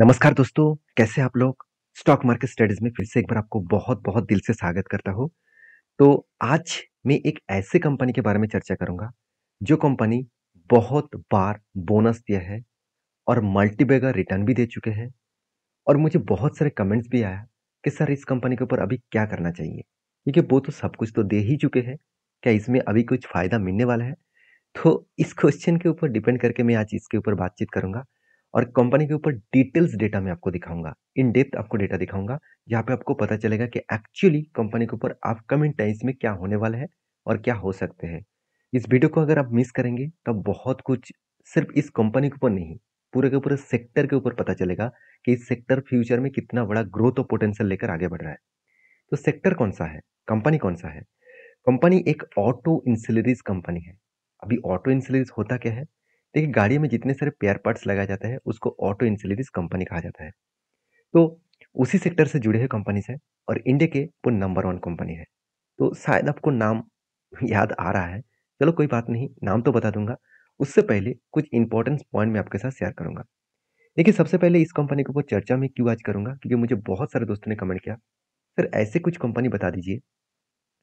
नमस्कार दोस्तों कैसे आप लोग स्टॉक मार्केट स्टडीज में फिर से एक बार आपको बहुत बहुत दिल से स्वागत करता हूँ तो आज मैं एक ऐसे कंपनी के बारे में चर्चा करूंगा जो कंपनी बहुत बार बोनस दिया है और मल्टीबेगर रिटर्न भी दे चुके हैं और मुझे बहुत सारे कमेंट्स भी आया कि सर इस कंपनी के ऊपर अभी क्या करना चाहिए क्योंकि वो तो सब कुछ तो दे ही चुके हैं क्या इसमें अभी कुछ फ़ायदा मिलने वाला है तो इस क्वेश्चन के ऊपर डिपेंड करके मैं आज इसके ऊपर बातचीत करूंगा और कंपनी के ऊपर डिटेल्स डेटा मैं आपको दिखाऊंगा इन डेप्थ आपको डेटा दिखाऊंगा यहाँ पे आपको पता चलेगा कि एक्चुअली कंपनी के ऊपर अपकमिंग टाइम्स में क्या होने वाला है और क्या हो सकते हैं इस वीडियो को अगर आप मिस करेंगे तो बहुत कुछ सिर्फ इस कंपनी के ऊपर नहीं पूरे के पूरे सेक्टर के ऊपर पता चलेगा कि इस सेक्टर फ्यूचर में कितना बड़ा ग्रोथ और पोटेंशियल लेकर आगे बढ़ रहा है तो सेक्टर कौन सा है कंपनी कौन सा है कंपनी एक ऑटो इंसिलरीज कंपनी है अभी ऑटो इंसिलरीज होता क्या है देखिए गाड़ी में जितने सारे पेयर पार्ट्स लगाया जाता है उसको ऑटो इंसिलरीज कंपनी कहा जाता है तो उसी सेक्टर से जुड़े हुए कंपनीज है और इंडिया के वो नंबर वन कंपनी है तो शायद आपको नाम याद आ रहा है चलो कोई बात नहीं नाम तो बता दूंगा उससे पहले कुछ इंपॉर्टेंस पॉइंट मैं आपके साथ शेयर करूंगा देखिए सबसे पहले इस कंपनी के ऊपर चर्चा में क्यों आज करूंगा क्योंकि मुझे बहुत सारे दोस्तों ने कमेंट किया सर ऐसे कुछ कंपनी बता दीजिए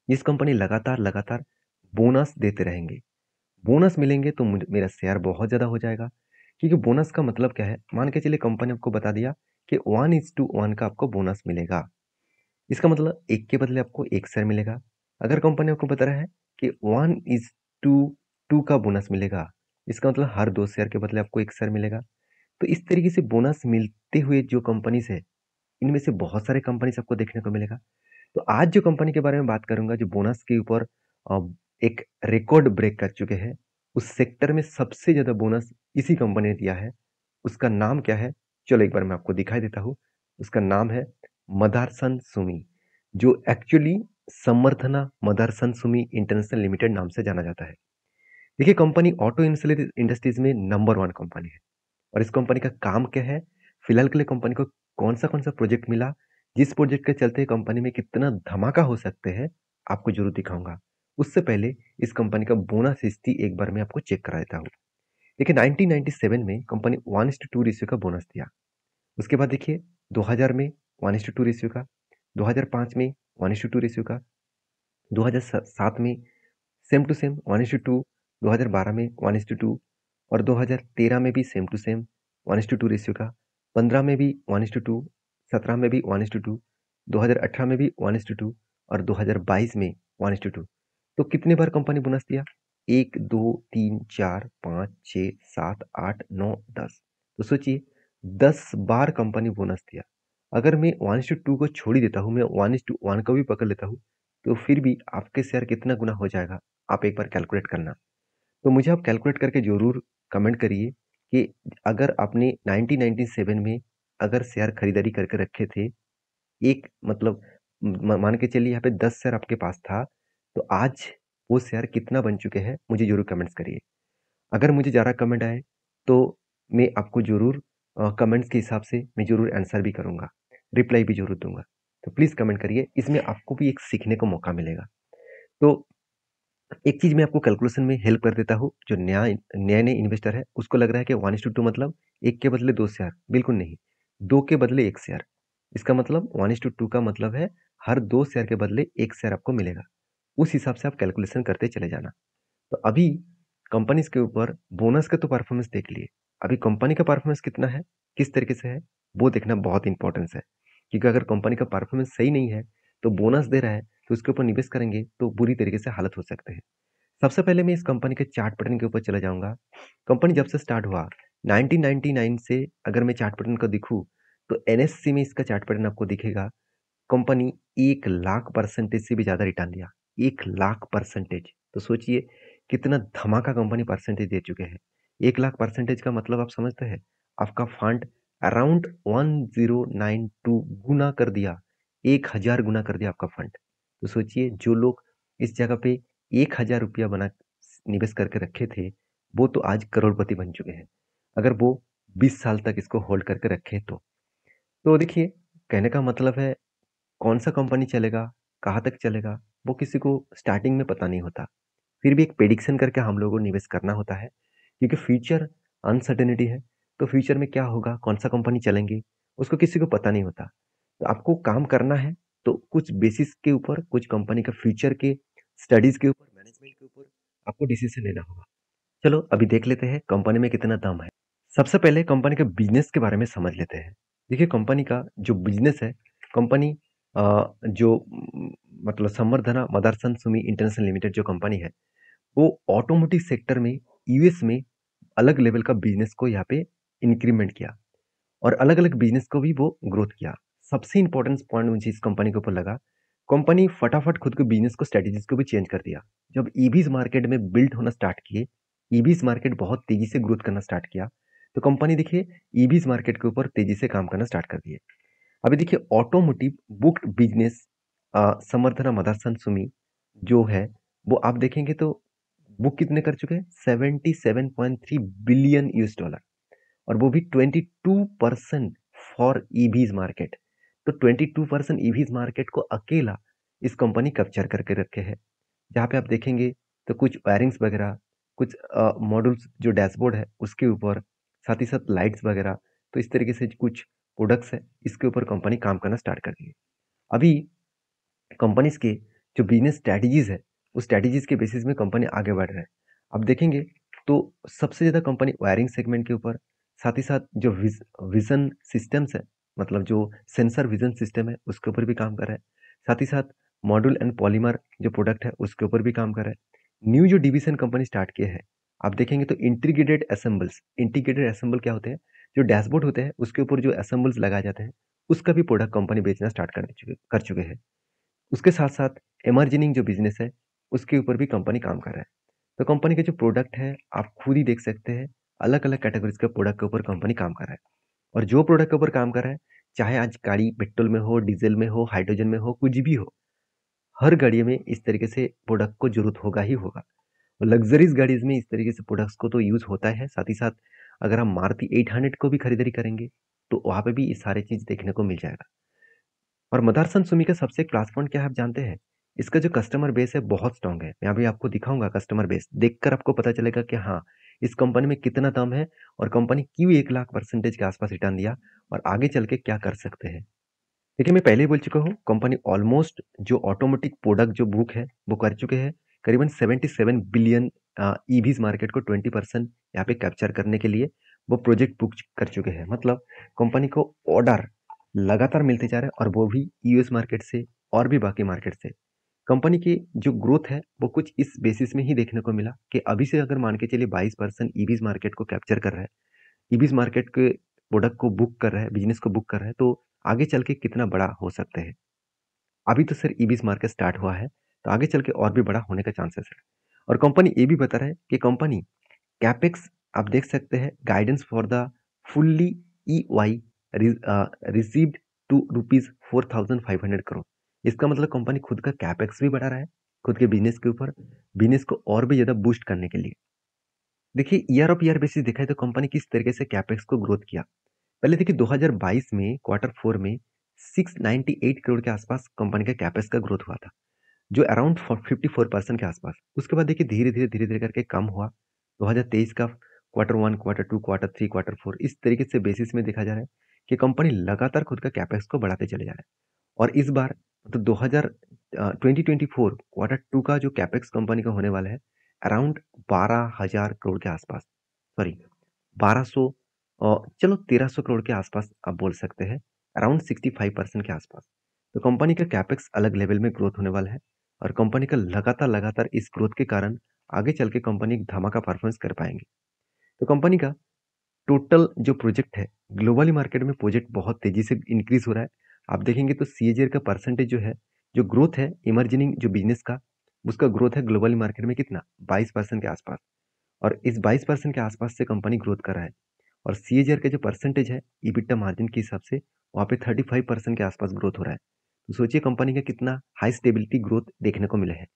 जिस कंपनी लगातार लगातार बोनस देते रहेंगे बोनस मिलेंगे तो मेरा शेयर बहुत ज़्यादा हो जाएगा क्योंकि बोनस का मतलब क्या है मान के चलिए कंपनी आपको बता दिया कि वन इज टू वन का आपको बोनस मिलेगा इसका मतलब एक के बदले आपको एक शेयर मिलेगा अगर कंपनी आपको बता रहा है कि वन इज टू टू का बोनस मिलेगा इसका मतलब हर दो शेयर के बदले आपको एक शेयर मिलेगा तो इस तरीके से बोनस मिलते हुए जो कंपनीज है इनमें से बहुत सारे कंपनीज आपको देखने को मिलेगा तो आज जो कंपनी के बारे में बात करूंगा जो बोनस के ऊपर एक रिकॉर्ड ब्रेक कर चुके हैं उस सेक्टर में सबसे ज़्यादा बोनस इसी कंपनी ने दिया है उसका नाम क्या है चलो एक बार मैं आपको दिखाई देता हूँ उसका नाम है मदारसन सुमी जो actually Samvardhana Motherson Sumi international limited नाम से जाना जाता है देखिए कंपनी ऑटो इंडस्ट्रीज में नंबर वन कंपनी है और इस कंपनी का काम क्या है फिलहाल के लिए कंपनी को कौन सा कौन सा प्रोजेक्ट मिला जिस प्रोजेक्ट के चलते कंपनी में कितना धमाका हो सकते हैं आपको जरूर दिखाऊंगा उससे पहले इस कंपनी का बोनस स्थिति एक बार मैं आपको चेक करा देता हूँ देखिए सेवन में company one to two ratio का बोनस दिया उसके बाद देखिए 2000 में वन टू टू रेशियो का 2005 में वन टू टू रेशियो का 2007 में same to same one to two दो में वन टू टू और 2013 में भी same to same one to two ratio का पंद्रह में भी वन टू टू सत्रह में भी वन टू टू दो में भी वन टू टू और 2022 में वन टू टू तो कितने बार कंपनी बोनस दिया एक दो तीन चार पाँच छ सात आठ नौ दस तो सोचिए दस बार कंपनी बोनस दिया अगर मैं वन इंस टू को छोड़ ही देता हूँ मैं वन इंस टू वन को भी पकड़ लेता हूँ तो फिर भी आपके शेयर कितना गुना हो जाएगा आप एक बार कैलकुलेट करना तो मुझे आप कैलकुलेट करके ज़रूर कमेंट करिए कि अगर आपने 1997 में अगर शेयर खरीदारी करके रखे थे एक मतलब मान के चलिए यहाँ पे दस शेयर आपके पास था तो आज वो शेयर कितना बन चुके हैं मुझे ज़रूर कमेंट्स करिए अगर मुझे ज़्यादा कमेंट आए तो मैं आपको ज़रूर कमेंट्स के हिसाब से मैं ज़रूर आंसर भी करूँगा रिप्लाई भी ज़रूर दूंगा तो प्लीज़ कमेंट करिए इसमें आपको भी एक सीखने का मौका मिलेगा तो एक चीज़ मैं आपको कैलकुलेशन में हेल्प कर देता हूँ जो नया नए नए इन्वेस्टर है उसको लग रहा है कि वन इज टू टू मतलब एक के बदले दो शेयर बिल्कुल नहीं दो के बदले एक शेयर इसका मतलब वन इज टू टू का मतलब है हर दो शेयर के बदले एक शेयर आपको मिलेगा उस हिसाब से आप कैलकुलेशन करते चले जाना तो अभी कंपनीज के ऊपर बोनस का तो परफॉर्मेंस देख लिए अभी कंपनी का परफॉर्मेंस कितना है किस तरीके से है वो देखना बहुत इंपॉर्टेंस है क्योंकि अगर कंपनी का परफॉर्मेंस सही नहीं है तो बोनस दे रहा है तो उसके ऊपर निवेश करेंगे तो बुरी तरीके से हालत हो सकते हैं सबसे पहले मैं इस कंपनी के चार्ट पैटर्न के ऊपर चला जाऊंगा कंपनी जब से स्टार्ट हुआ 1999 से अगर मैं चार्ट पैटर्न को दिखूँ तो एन में इसका चार्ट पैटर्न आपको दिखेगा कंपनी एक लाख परसेंटेज से भी ज़्यादा रिटर्न दिया एक लाख परसेंटेज तो सोचिए कितना धमाका कंपनी परसेंटेज दे चुके हैं एक लाख परसेंटेज का मतलब आप समझते हैं आपका fund around one zero nine two गुना कर दिया एक हजार गुना कर दिया आपका फंड तो सोचिए जो लोग इस जगह पे एक हजार रुपया बना निवेश करके रखे थे वो तो आज करोड़पति बन चुके हैं अगर वो बीस साल तक इसको होल्ड करके रखे तो तो देखिए कहने का मतलब है कौन सा कंपनी चलेगा कहाँ तक चलेगा वो किसी को स्टार्टिंग में पता नहीं होता फिर भी एक प्रेडिक्शन करके हम लोगों को निवेश करना होता है क्योंकि फ्यूचर अनसर्टेनिटी है तो फ्यूचर में क्या होगा कौन सा कंपनी चलेंगी उसको किसी को पता नहीं होता तो आपको काम करना है तो कुछ बेसिस के ऊपर कुछ कंपनी का फ्यूचर के स्टडीज़ के ऊपर मैनेजमेंट के ऊपर आपको डिसीजन लेना होगा चलो अभी देख लेते हैं कंपनी में कितना दम है सबसे पहले कंपनी के बिजनेस के बारे में समझ लेते हैं देखिए कंपनी का जो बिजनेस है कंपनी जो मतलब संवर्धना मदरसन सुमी इंटरनेशनल लिमिटेड जो कंपनी है वो ऑटोमोटिव सेक्टर में यूएस में अलग लेवल का बिजनेस को यहाँ पे इंक्रीमेंट किया और अलग अलग बिजनेस को भी वो ग्रोथ किया सबसे इंपॉर्टेंट पॉइंट मुझे इस कंपनी के ऊपर लगा कंपनी फटाफट खुद के बिजनेस को स्ट्रेटेजीज को भी चेंज कर दिया जब ईवीज e मार्केट में बिल्ड होना स्टार्ट किए ईवीज e मार्केट बहुत तेजी से ग्रोथ करना स्टार्ट किया तो कंपनी देखिए ईवीज e मार्केट के ऊपर तेजी से काम करना स्टार्ट कर दिए अभी देखिए automotive booked business Samvardhana Motherson Sumi जो है, वो आप देखेंगे तो वो कितने कर चुके हैं? 77.3 बिलियन यूएस डॉलर और वो भी 22% फॉर ईवीज मार्केट। तो 22% ईवीज मार्केट को अकेला इस कंपनी कैप्चर करके रखे है। जहाँ पे आप देखेंगे तो कुछ वायरिंग्स वगैरह, कुछ मॉडल्स मॉड्यूल्स जो डैशबोर्ड है उसके ऊपर, साथ ही साथ लाइट्स वगैरह, तो इस तरीके से कुछ प्रोडक्ट्स है, इसके ऊपर कंपनी काम करना स्टार्ट कर दी है। अभी कंपनीज के जो बिजनेस स्ट्रैटेजीज़ है उस स्ट्रैटेजीज़ के बेसिस में कंपनी आगे बढ़ रहे हैं अब देखेंगे तो सबसे ज़्यादा कंपनी वायरिंग सेगमेंट के ऊपर साथ ही साथ जो विज, विज़न सिस्टम्स है मतलब जो सेंसर विज़न सिस्टम है उसके ऊपर भी काम कर रहा है साथ ही साथ मॉड्यूल एंड पॉलीमर जो प्रोडक्ट है उसके ऊपर भी काम कर रहा है न्यू जो डिवीज़न कंपनी स्टार्ट किए हैं आप देखेंगे तो इंटीग्रेटेड असेंबल्स इंटीग्रेटेड असेंबल क्या होते हैं जो डैशबोर्ड होते हैं उसके ऊपर जो असेंबल्स लगाए जाते हैं उसका भी प्रोडक्ट कंपनी बेचना स्टार्ट कर चुके कर चुके हैं उसके साथ साथ एमर्जिनिंग जो बिज़नेस है उसके ऊपर भी कंपनी काम कर रहा है तो कंपनी के जो प्रोडक्ट हैं आप खुद ही देख सकते हैं अलग अलग कैटेगरीज के प्रोडक्ट के ऊपर कंपनी काम कर रहा है और जो प्रोडक्ट के ऊपर काम कर रहा है चाहे आज गाड़ी पेट्रोल में हो डीजल में हो हाइड्रोजन में हो कुछ भी हो हर गाड़ी में इस तरीके से प्रोडक्ट को जरूरत होगा ही होगा लग्जरीज गाड़ीज में इस तरीके से प्रोडक्ट्स को तो यूज़ होता है साथ ही साथ अगर हम मारुति 800 को भी खरीदारी करेंगे तो वहाँ पे भी ये सारी चीज़ देखने को मिल जाएगा और मदरसन सुमी का सबसे क्लास पॉइंट क्या है आप जानते हैं इसका जो कस्टमर बेस है बहुत स्ट्रांग है मैं अभी आपको दिखाऊंगा कस्टमर बेस देखकर आपको पता चलेगा कि हाँ इस कंपनी में कितना दम है और कंपनी क्यों एक लाख परसेंटेज के आसपास रिटर्न दिया और आगे चल के क्या कर सकते हैं देखिए मैं पहले ही बोल चुका हूँ कंपनी ऑलमोस्ट जो ऑटोमेटिक प्रोडक्ट जो बुक है वो कर चुके हैं करीबन 77 बिलियन ईवीज मार्केट को 20 परसेंट यहाँ पे कैप्चर करने के लिए वो प्रोजेक्ट बुक कर चुके हैं मतलब कंपनी को ऑर्डर लगातार मिलते जा रहे हैं और वो भी यूएस मार्केट से और भी बाकी मार्केट से कंपनी की जो ग्रोथ है वो कुछ इस बेसिस में ही देखने को मिला कि अभी से अगर मान के चलिए 22 परसेंट ईवीज e मार्केट को कैप्चर कर रहा है ईवीज e मार्केट के प्रोडक्ट को बुक कर रहा है बिजनेस को बुक कर रहा है तो आगे चल के कितना बड़ा हो सकते हैं अभी तो सर ईवीज मार्केट स्टार्ट हुआ है तो आगे चल के और भी बड़ा होने का चांसेस है और कंपनी ये भी बता रहा है कि कंपनी कैपेक्स आप देख सकते हैं guidance for the fully E Y received to rupees four thousand five hundred crore इसका मतलब कंपनी खुद का कैपेक्स भी बढ़ा रहा है खुद के बिजनेस के ऊपर बिजनेस को और भी ज़्यादा बूस्ट करने के लिए देखिए ईयर ऑफ ईयर बेसिस देखा है तो कंपनी किस तरीके से कैपेक्स को ग्रोथ किया पहले देखिए 2022 में क्वार्टर फोर में 698 करोड़ के आसपास कंपनी का कैपेक्स का ग्रोथ हुआ था जो अराउंड 54 परसेंट के आसपास उसके बाद देखिए धीरे धीरे धीरे धीरे करके कम हुआ 2023 का quarter one quarter two quarter three quarter four इस तरीके से बेसिस में देखा जा रहा है कि कंपनी लगातार खुद का कैपेक्स को बढ़ाते चले जा रहे हैं और इस बार मतलब दो हज़ार twenty twenty four quarter two का जो कैपेक्स कंपनी का होने वाला है अराउंड बारह हज़ार करोड़ के आसपास सॉरी बारह सौ चलो तेरह सौ करोड़ के आसपास आप बोल सकते हैं अराउंड सिक्सटी फाइव परसेंट के आसपास तो कंपनी का कैपेक्स अलग लेवल में ग्रोथ होने वाला है और कंपनी का लगातार लगातार इस ग्रोथ के कारण आगे चल के कंपनी एक धमाका परफॉर्मेंस कर पाएंगे तो कंपनी का टोटल जो प्रोजेक्ट है ग्लोबली मार्केट में प्रोजेक्ट बहुत तेज़ी से इंक्रीज़ हो रहा है आप देखेंगे तो सी का परसेंटेज जो है जो ग्रोथ है इमरजिनिंग जो बिजनेस का उसका ग्रोथ है ग्लोबली मार्केट में कितना 22 परसेंट के आसपास और इस 22 परसेंट के आसपास से कंपनी ग्रोथ कर रहा है और सी का जो परसेंटेज है ईबिटा मार्जिन के हिसाब से वहाँ पे 35 परसेंट के आसपास ग्रोथ हो रहा है तो सोचिए कंपनी का कितना हाई स्टेबिलिटी ग्रोथ देखने को मिला है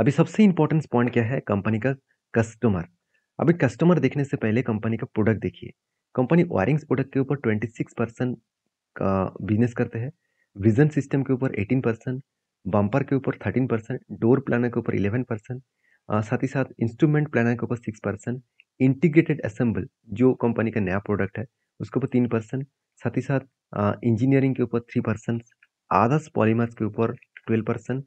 अभी सबसे इंपॉर्टेंट पॉइंट क्या है कंपनी का कस्टमर अभी कस्टमर देखने से पहले कंपनी का प्रोडक्ट देखिए कंपनी वायरिंग्स प्रोडक्ट के ऊपर 26 परसेंट का बिजनेस करते हैं विजन सिस्टम के ऊपर 18 परसेंट बम्पर के ऊपर 13 परसेंट डोर प्लानर के ऊपर 11 परसेंट साथ ही साथ इंस्ट्रूमेंट प्लानर के ऊपर 6 परसेंट इंटीग्रेटेड असेंबल जो कंपनी का नया प्रोडक्ट है उसके ऊपर तीन परसेंट साथ ही साथ इंजीनियरिंग के ऊपर थ्री परसेंट आदर्स पॉलीमर्स के ऊपर ट्वेल्व परसेंट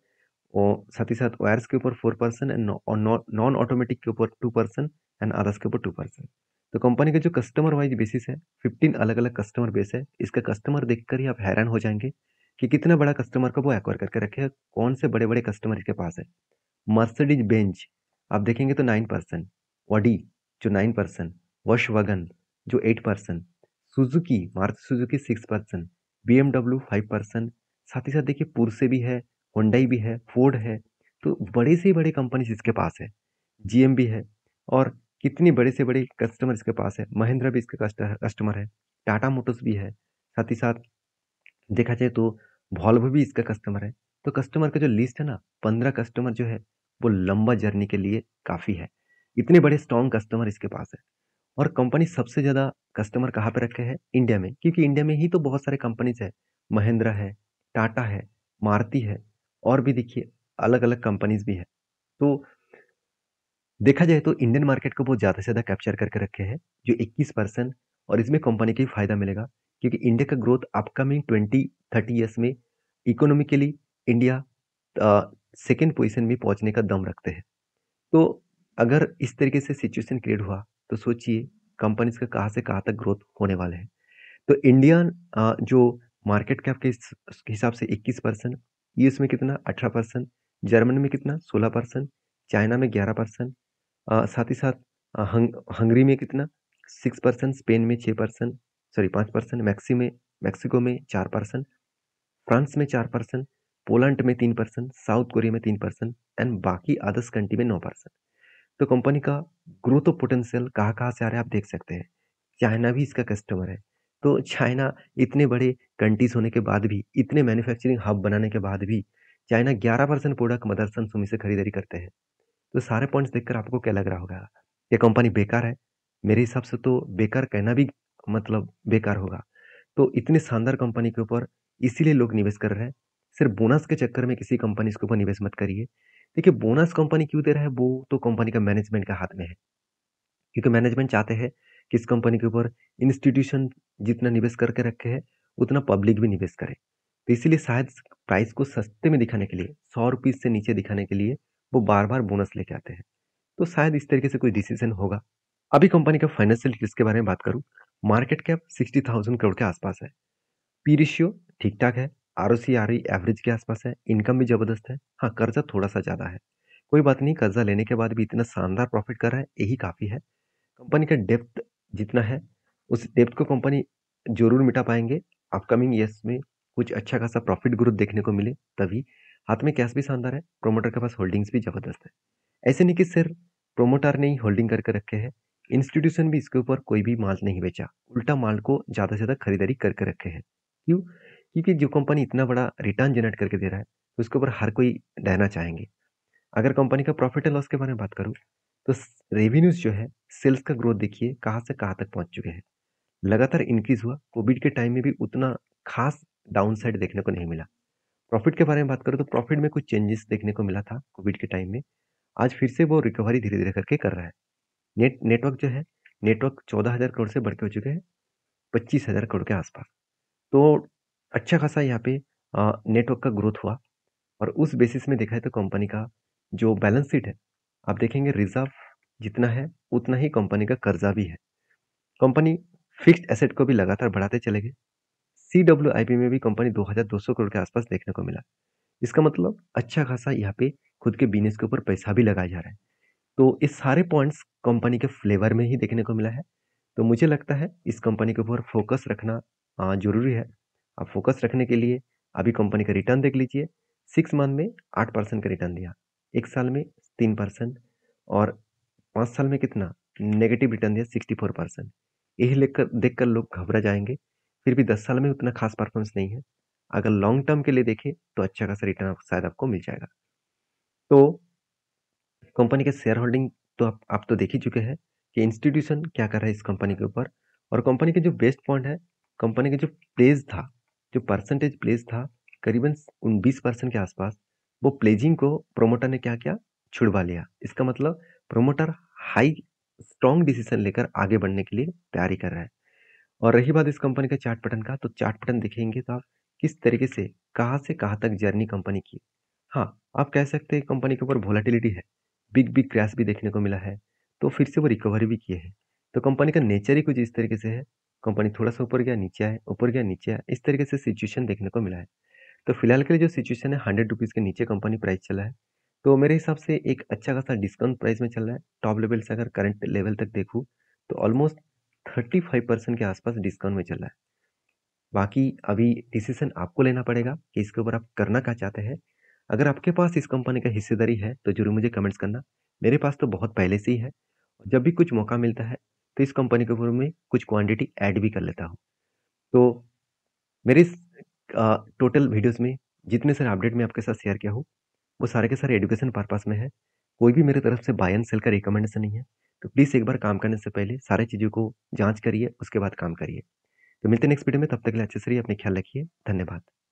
और साथ ही साथ वायर्स के ऊपर four percent and non automatic के ऊपर टू परसेंट एंड अदर्स के ऊपर टू परसेंट तो कंपनी का जो कस्टमर वाइज बेसिस है फिफ्टीन अलग अलग कस्टमर बेस है इसका कस्टमर देख ही आप हैरान हो जाएंगे कि कितना बड़ा कस्टमर का वो एक्वायर करके रखे है कौन से बड़े बड़े कस्टमर इसके पास है मर्सडीज बेंच आप देखेंगे तो नाइन परसेंट ऑडी जो नाइन परसेंट वश वगन जो eight percent Suzuki Maruti Suzuki six percent B M W five percent साथ ही साथ देखिए पुरसे भी है होंडाई भी है फोर्ड है तो बड़े से बड़े कंपनीज इसके पास है जी भी है और कितनी बड़े से बड़े कस्टमर इसके पास है महिंद्रा भी इसका कस्टमर है टाटा मोटर्स भी है साथ ही साथ देखा जाए तो वॉल्व भी इसका कस्टमर है तो कस्टमर का जो लिस्ट है ना पंद्रह कस्टमर जो है वो लंबा जर्नी के लिए काफ़ी है इतने बड़े स्ट्रॉन्ग कस्टमर इसके पास है और कंपनी सबसे ज़्यादा कस्टमर कहाँ पे रखे हैं इंडिया में क्योंकि इंडिया में ही तो बहुत सारे कंपनीज है महिंद्रा है टाटा है मारुति है और भी देखिए अलग अलग कंपनीज भी है तो देखा जाए तो इंडियन मार्केट को वो ज़्यादा से ज़्यादा कैप्चर करके रखे हैं जो 21 परसेंट और इसमें कंपनी को फ़ायदा मिलेगा क्योंकि इंडिया का growth upcoming twenty thirty years में इकोनॉमिकली इंडिया सेकेंड पोजिशन में पहुँचने का दम रखते हैं तो अगर इस तरीके से सिचुएशन क्रिएट हुआ तो सोचिए कंपनीज का कहाँ से कहाँ तक ग्रोथ होने वाले हैं तो इंडियन जो मार्केट कैप के हिसाब से 21 परसेंट यूएस में कितना 18 परसेंट जर्मनी में कितना 16 परसेंट चाइना में 11 परसेंट साथ ही साथ हंग हंगरी में कितना सिक्स परसेंट स्पेन में छः परसेंट सॉरी पाँच परसेंट मैक्सी में मैक्सिको में चार परसेंट फ्रांस में चार परसेंट पोलैंड में तीन परसेंट साउथ कोरिया में तीन परसेंट एंड बाकी अदर्स कंट्री में नौ परसेंट तो कंपनी का ग्रोथ ऑफ पोटेंशियल कहाँ कहाँ से आ रहा है आप देख सकते हैं चाइना भी इसका कस्टमर है तो चाइना इतने बड़े कंट्रीज होने के बाद भी इतने मैन्युफैक्चरिंग हब बनाने के बाद भी चाइना ग्यारह परसेंट प्रोडक्ट मदरसन सुमी से खरीदारी करते हैं तो सारे पॉइंट्स देखकर आपको क्या लग रहा होगा ये कंपनी बेकार है मेरे हिसाब से तो बेकार कहना भी मतलब बेकार होगा तो इतनी शानदार कंपनी के ऊपर इसीलिए लोग निवेश कर रहे हैं सिर्फ बोनस के चक्कर में किसी कंपनी के ऊपर निवेश मत करिए देखिए बोनस कंपनी क्यों दे रहा है वो तो कंपनी का मैनेजमेंट के हाथ में है क्योंकि मैनेजमेंट चाहते हैं कि इस कंपनी के ऊपर इंस्टीट्यूशन जितना निवेश करके रखे हैं उतना पब्लिक भी निवेश करे तो इसीलिए शायद प्राइस को सस्ते में दिखाने के लिए सौ रुपीज़ से नीचे दिखाने के लिए वो बार बार बोनस लेके आते हैं तो शायद इस तरीके से कोई डिसीजन होगा अभी कंपनी का फाइनेंशियल रिस्क के बारे में बात करूं market cap sixty thousand crore के आसपास है पी रेशियो ठीक ठाक है R O C R E average के आसपास है इनकम भी ज़बरदस्त है हाँ कर्जा थोड़ा सा ज़्यादा है कोई बात नहीं कर्जा लेने के बाद भी इतना शानदार प्रॉफिट कर रहा है यही काफ़ी है कंपनी का डेप्थ जितना है उस डेप्थ को कंपनी जरूर मिटा पाएंगे अपकमिंग ईयर्स में कुछ अच्छा खासा प्रॉफिट ग्रोथ देखने को मिले तभी हाथ में कैश भी शानदार है प्रोमोटर के पास होल्डिंग्स भी ज़बरदस्त है ऐसे नहीं कि सिर्फ प्रोमोटर ने ही होल्डिंग करके रखे हैं इंस्टीट्यूशन भी इसके ऊपर कोई भी माल नहीं बेचा उल्टा माल को ज़्यादा से ज़्यादा खरीदारी करके रखे हैं क्यों क्योंकि जो कंपनी इतना बड़ा रिटर्न जनरेट करके दे रहा है तो उसके ऊपर हर कोई रहना चाहेंगे अगर कंपनी का प्रॉफिट एंड लॉस के बारे में बात करूँ तो रेवेन्यूज जो है सेल्स का ग्रोथ देखिए कहाँ से कहाँ तक पहुँच चुके हैं लगातार इंक्रीज हुआ कोविड के टाइम में भी उतना खास डाउन साइड देखने को नहीं मिला प्रॉफिट के बारे में बात करूँ तो प्रॉफिट में कुछ चेंजेस देखने को मिला था कोविड के टाइम में आज फिर से वो रिकवरी धीरे धीरे करके कर रहा है नेट नेटवर्क जो है नेटवर्क चौदह हज़ार करोड़ से बढ़ के हो चुके हैं पच्चीस हज़ार करोड़ के आसपास तो अच्छा खासा यहाँ पे नेटवर्क का ग्रोथ हुआ और उस बेसिस में देखा है तो कंपनी का जो बैलेंस शीट है आप देखेंगे रिजर्व जितना है उतना ही कंपनी का कर्जा भी है कंपनी फिक्स्ड एसेट को भी लगातार बढ़ाते चले गए सी डब्ल्यू आई पी में भी कंपनी 2200 करोड़ के आसपास देखने को मिला इसका मतलब अच्छा खासा यहाँ पे खुद के बिजनेस के ऊपर पैसा भी लगाया जा रहा है तो इस सारे पॉइंट्स कंपनी के फ्लेवर में ही देखने को मिला है तो मुझे लगता है इस कंपनी के ऊपर फोकस रखना हाँ, ज़रूरी है आप फोकस रखने के लिए अभी कंपनी का रिटर्न देख लीजिए सिक्स मंथ में आठ परसेंट का रिटर्न दिया एक साल में तीन परसेंट और पाँच साल में कितना नेगेटिव रिटर्न दिया सिक्सटी फोर परसेंट यही लेकर देख कर लोग घबरा जाएंगे फिर भी दस साल में उतना खास परफॉर्मेंस नहीं है अगर लॉन्ग टर्म के लिए देखें तो अच्छा खासा रिटर्न आप, शायद आपको मिल जाएगा तो कंपनी के शेयर होल्डिंग तो आप, आप तो देख ही चुके हैं कि इंस्टीट्यूशन क्या कर रहा है इस कंपनी के ऊपर और कंपनी के जो बेस्ट पॉइंट है कंपनी के जो प्लेज था जो परसेंटेज प्लेज था करीबन उन बीस परसेंट के आसपास वो प्लेजिंग को प्रोमोटर ने क्या किया छुड़वा लिया इसका मतलब प्रोमोटर हाई स्ट्रॉन्ग डिसीजन लेकर आगे बढ़ने के लिए तैयारी कर रहा है और रही बात इस कंपनी का चार्ट पैटर्न का तो चार्ट पैटर्न देखेंगे तो आप किस तरीके से कहाँ से कहाँ तक जर्नी कंपनी की हाँ आप कह सकते हैं कंपनी के ऊपर वोलाटिलिटी है बिग बिग क्रैश भी देखने को मिला है तो फिर से वो रिकवरी भी किए हैं तो कंपनी का नेचर ही कुछ इस तरीके से है कंपनी थोड़ा सा ऊपर गया नीचे आए ऊपर गया नीचे आए इस तरीके से सिचुएशन देखने को मिला है तो फिलहाल के लिए जो सिचुएशन है हंड्रेड रुपीज़ के नीचे कंपनी प्राइस चला है तो मेरे हिसाब से एक अच्छा खासा डिस्काउंट प्राइस में चल रहा है टॉप लेवल से अगर करंट लेवल तक देखूँ तो ऑलमोस्ट थर्टी फाइव परसेंट के आसपास डिस्काउंट में चल रहा है बाकी अभी डिसीजन आपको लेना पड़ेगा कि इसके ऊपर आप करना क्या चाहते हैं अगर आपके पास इस कंपनी का हिस्सेदारी है तो जरूर मुझे कमेंट्स करना मेरे पास तो बहुत पहले से ही है जब भी कुछ मौका मिलता है तो इस कंपनी के ऊपर मैं कुछ क्वांटिटी ऐड भी कर लेता हूँ तो मेरे इस टोटल वीडियोस में जितने सारे अपडेट मैं आपके साथ शेयर किया हूँ वो सारे के सारे एजुकेशन पर्पस में है कोई भी मेरे तरफ से बाय एंड सेल का रिकमेंडेशन नहीं है तो प्लीज़ एक बार काम करने से पहले सारी चीज़ों को जाँच करिए उसके बाद काम करिए तो मिलते हैं नेक्स्ट वीडियो में तब तक के लिए अच्छे से रहिए अपने ख्याल रखिए धन्यवाद